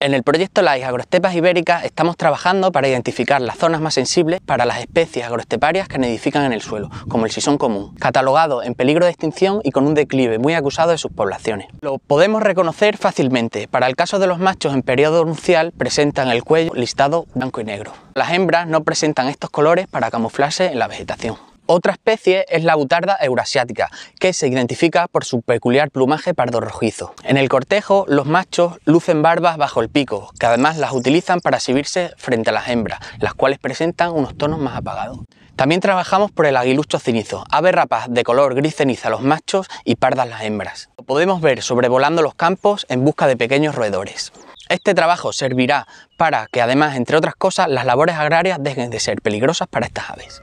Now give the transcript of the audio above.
En el proyecto LAIS Agroestepas Ibéricas estamos trabajando para identificar las zonas más sensibles para las especies agroesteparias que nidifican en el suelo, como el sisón común, catalogado en peligro de extinción y con un declive muy acusado de sus poblaciones. Lo podemos reconocer fácilmente. Para el caso de los machos en periodo nupcial presentan el cuello listado blanco y negro. Las hembras no presentan estos colores para camuflarse en la vegetación. Otra especie es la butarda eurasiática, que se identifica por su peculiar plumaje pardo rojizo. En el cortejo, los machos lucen barbas bajo el pico, que además las utilizan para exhibirse frente a las hembras, las cuales presentan unos tonos más apagados. También trabajamos por el aguilucho cenizo, ave rapaz de color gris ceniza los machos y pardas las hembras. Lo podemos ver sobrevolando los campos en busca de pequeños roedores. Este trabajo servirá para que además, entre otras cosas, las labores agrarias dejen de ser peligrosas para estas aves.